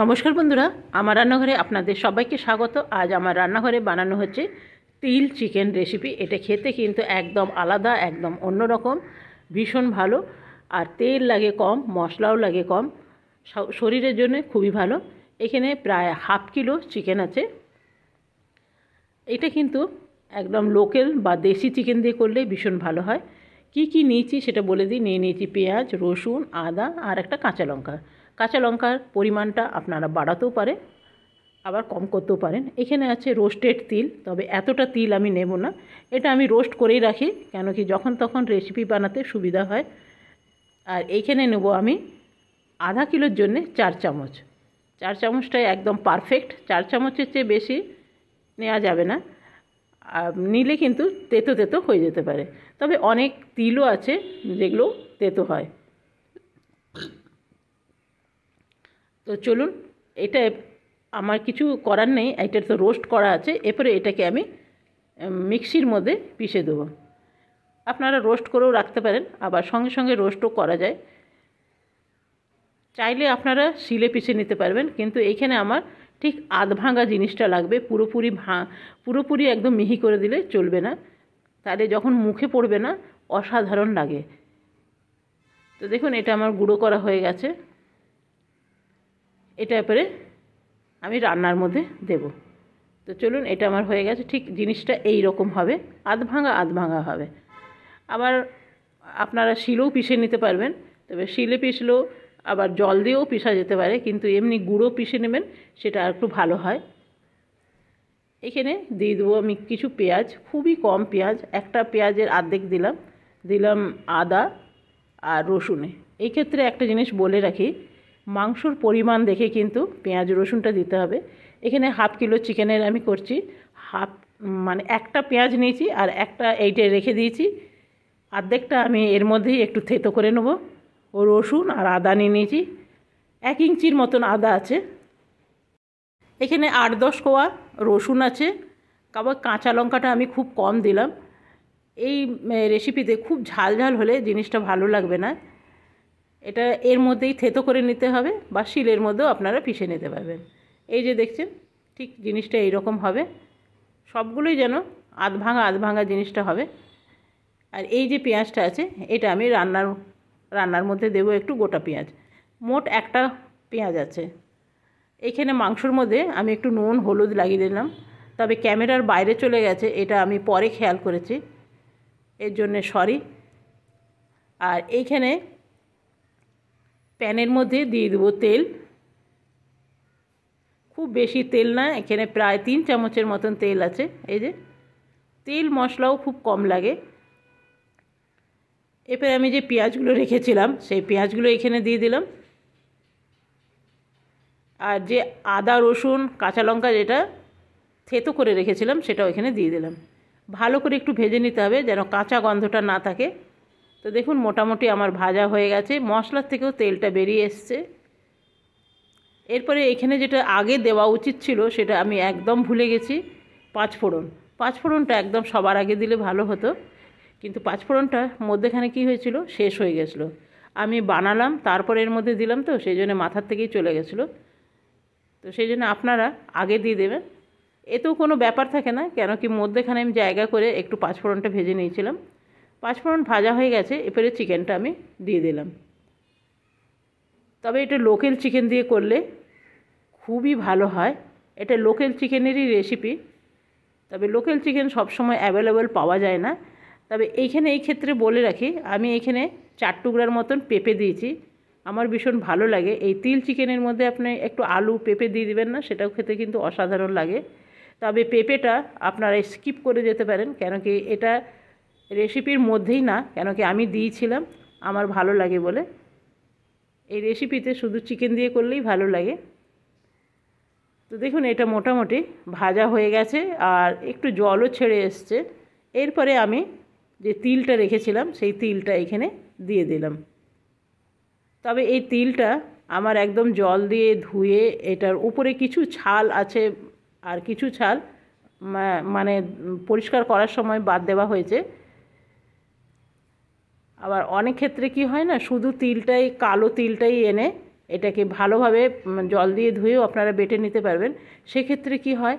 নমস্কার বন্ধুরা আমার রান্নাঘরে আপনাদের সবাইকে স্বাগত আজ আমার রান্নাঘরে বানানো হচ্ছে তিল চিকেন রেসিপি এটা খেতে কিন্তু একদম আলাদা একদম অন্যরকম ভীষণ ভালো আর তেল লাগে কম মশলাও লাগে কম শরীরের জন্য খুবই ভালো এখানে প্রায় হাফ কিলো চিকেন আছে এটা কিন্তু একদম লোকাল বা দেশি চিকেন দিয়ে করলে ভীষণ ভালো হয় কি কি নিয়েছি সেটা বলে দিই নিয়ে নিয়েছি পেঁয়াজ রসুন আদা আর একটা কাঁচা লঙ্কা কাঁচা লঙ্কার পরিমাণটা আপনারা বাড়াতেও পারেন আবার কম করতেও পারেন এখানে আছে রোস্টেড তিল তবে এতটা তিল আমি নেব না এটা আমি রোস্ট করেই রাখি কেন কি যখন তখন রেসিপি বানাতে সুবিধা হয় আর এইখানে নেব আমি আধা কিলোর জন্যে চার চামচ চার চামচটাই একদম পারফেক্ট চার চামচের চেয়ে বেশি নেওয়া যাবে না নিলে কিন্তু তেতো তেতো হয়ে যেতে পারে তবে অনেক তিলও আছে যেগুলো তেতো হয় তো চলুন এটা আমার কিছু করার নেই এটা তো রোস্ট করা আছে এরপরে এটাকে আমি মিক্সির মধ্যে পিষে দেবো আপনারা রোস্ট করেও রাখতে পারেন আবার সঙ্গে সঙ্গে রোস্টও করা যায় চাইলে আপনারা শিলে পিষে নিতে পারবেন কিন্তু এখানে আমার ঠিক আধ ভাঙা জিনিসটা লাগবে পুরোপুরি ভা পুরোপুরি একদম মিহি করে দিলে চলবে না তাহলে যখন মুখে পড়বে না অসাধারণ লাগে তো দেখুন এটা আমার গুঁড়ো করা হয়ে গেছে এটা এবারে আমি রান্নার মধ্যে দেব তো চলুন এটা আমার হয়ে গেছে ঠিক জিনিসটা এই রকম হবে আধ ভাঙা আধ ভাঙা হবে আবার আপনারা শিলেও পিষে নিতে পারবেন তবে শিলে পিষলেও আবার জল দিয়েও পিষা যেতে পারে কিন্তু এমনি গুঁড়ো পিষে নেবেন সেটা আর একটু ভালো হয় এখানে দিয়ে দেবো আমি কিছু পেঁয়াজ খুবই কম পেঁয়াজ একটা পেঁয়াজের আর্ধেক দিলাম দিলাম আদা আর রসুনে এই ক্ষেত্রে একটা জিনিস বলে রাখি মাংসর পরিমাণ দেখে কিন্তু পেঁয়াজ রসুনটা দিতে হবে এখানে হাফ কিলো চিকেনের আমি করছি হাফ মানে একটা পেঁয়াজ নিয়েছি আর একটা এইটে রেখে দিয়েছি অর্ধেকটা আমি এর মধ্যেই একটু থেতো করে নেব ও রসুন আর আদা নিয়ে নিয়েছি এক ইঞ্চির মতন আদা আছে এখানে আট দশ কোয়া রসুন আছে কাবার কাঁচা লঙ্কাটা আমি খুব কম দিলাম এই রেসিপিতে খুব ঝাল ঝাল হলে জিনিসটা ভালো লাগবে না এটা এর মধ্যেই থেতো করে নিতে হবে বা শিলের মধ্যেও আপনারা পিষে নিতে পারবেন এই যে দেখছেন ঠিক জিনিসটা এইরকম হবে সবগুলোই যেন আধ ভাঙা আধ ভাঙা জিনিসটা হবে আর এই যে পেঁয়াজটা আছে এটা আমি রান্নার রান্নার মধ্যে দেবো একটু গোটা পেঁয়াজ মোট একটা পেঁয়াজ আছে এখানে মাংসর মধ্যে আমি একটু নুন হলুদ লাগিয়ে দিলাম তবে ক্যামেরার বাইরে চলে গেছে এটা আমি পরে খেয়াল করেছি এর জন্যে সরি আর এইখানে প্যানের মধ্যে দিয়ে দেবো তেল খুব বেশি তেল না এখানে প্রায় তিন চামচের মতন তেল আছে এই যে তেল মশলাও খুব কম লাগে এরপরে আমি যে পেঁয়াজগুলো রেখেছিলাম সেই পেঁয়াজগুলো এখানে দিয়ে দিলাম আর যে আদা রসুন কাঁচা লঙ্কা যেটা থেতো করে রেখেছিলাম সেটাও এখানে দিয়ে দিলাম ভালো করে একটু ভেজে নিতে হবে যেন কাঁচা গন্ধটা না থাকে তো দেখুন মোটামুটি আমার ভাজা হয়ে গেছে মশলার থেকেও তেলটা বেরিয়ে এসছে এরপরে এখানে যেটা আগে দেওয়া উচিত ছিল সেটা আমি একদম ভুলে গেছি পাঁচফোড়ন পাঁচফোড়নটা একদম সবার আগে দিলে ভালো হতো কিন্তু পাঁচফোড়নটা মধ্যেখানে কি হয়েছিল শেষ হয়ে গেছিলো আমি বানালাম তারপরে এর মধ্যে দিলাম তো সেই জন্য মাথার থেকেই চলে গেছিলো তো সেই জন্য আপনারা আগে দিয়ে দেবেন এতেও কোনো ব্যাপার থাকে না কেন কি মধ্যেখানে আমি জায়গা করে একটু পাঁচফোড়নটা ভেজে নিয়েছিলাম পাঁচফোড়ন ভাজা হয়ে গেছে এপরে চিকেনটা আমি দিয়ে দিলাম তবে এটা লোকেল চিকেন দিয়ে করলে খুবই ভালো হয় এটা লোকেল চিকেনেরই রেসিপি তবে লোকেল চিকেন সবসময় অ্যাভেলেবেল পাওয়া যায় না তবে এইখানে এই ক্ষেত্রে বলে রাখি আমি এখানে চার টুকরার মতন পেঁপে দিয়েছি আমার ভীষণ ভালো লাগে এই তিল চিকেনের মধ্যে আপনি একটু আলু পেঁপে দিয়ে দিবেন না সেটাও খেতে কিন্তু অসাধারণ লাগে তবে পেঁপেটা আপনারা স্কিপ করে যেতে পারেন কেন কি এটা রেসিপির মধ্যেই না কেন কি আমি দিয়েছিলাম আমার ভালো লাগে বলে এই রেসিপিতে শুধু চিকেন দিয়ে করলেই ভালো লাগে তো দেখুন এটা মোটামুটি ভাজা হয়ে গেছে আর একটু জলও ছেড়ে এসছে এরপরে আমি যে তিলটা রেখেছিলাম সেই তিলটা এখানে দিয়ে দিলাম তবে এই তিলটা আমার একদম জল দিয়ে ধুয়ে এটার উপরে কিছু ছাল আছে আর কিছু ছাল মানে পরিষ্কার করার সময় বাদ দেওয়া হয়েছে আবার অনেক ক্ষেত্রে কি হয় না শুধু তিলটাই কালো তিলটাই এনে এটাকে ভালোভাবে জল দিয়ে ধুয়েও আপনারা বেটে নিতে পারবেন সেক্ষেত্রে কি হয়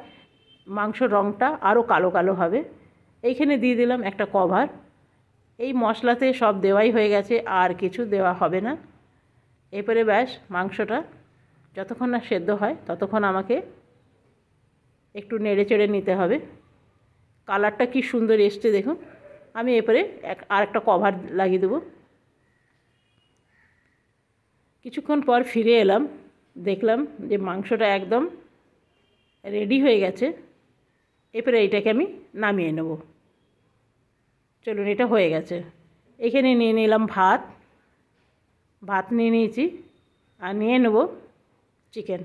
মাংস রঙটা আরও কালো কালো হবে এইখানে দিয়ে দিলাম একটা কভার এই মশলাতে সব দেওয়াই হয়ে গেছে আর কিছু দেওয়া হবে না এরপরে ব্যাস মাংসটা যতক্ষণ না সেদ্ধ হয় ততক্ষণ আমাকে একটু নেড়ে চেড়ে নিতে হবে কালারটা কি সুন্দর এসছে দেখুন আমি এরপরে এক আর একটা কভার লাগিয়ে দেবো কিছুক্ষণ পর ফিরে এলাম দেখলাম যে মাংসটা একদম রেডি হয়ে গেছে এরপরে এইটাকে আমি নামিয়ে নেব চলুন এটা হয়ে গেছে এখানে নিয়ে নিলাম ভাত ভাত নিয়ে নিয়েছি আর নিয়ে নেব চিকেন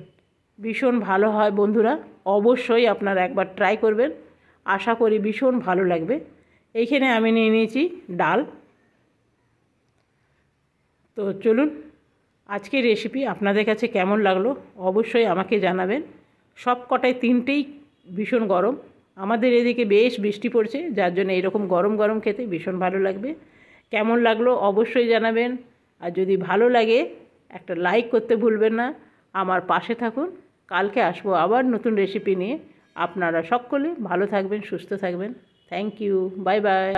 ভীষণ ভালো হয় বন্ধুরা অবশ্যই আপনারা একবার ট্রাই করবেন আশা করি ভীষণ ভালো লাগবে এইখানে আমি নিয়ে নিয়েছি ডাল তো চলুন আজকের রেসিপি আপনাদের কাছে কেমন লাগলো অবশ্যই আমাকে জানাবেন সব কটায় তিনটেই ভীষণ গরম আমাদের এদিকে বেশ বৃষ্টি পড়ছে যার জন্য এরকম গরম গরম খেতে ভীষণ ভালো লাগবে কেমন লাগলো অবশ্যই জানাবেন আর যদি ভালো লাগে একটা লাইক করতে ভুলবেন না আমার পাশে থাকুন কালকে আসবো আবার নতুন রেসিপি নিয়ে আপনারা সকলে ভালো থাকবেন সুস্থ থাকবেন Thank you. Bye bye.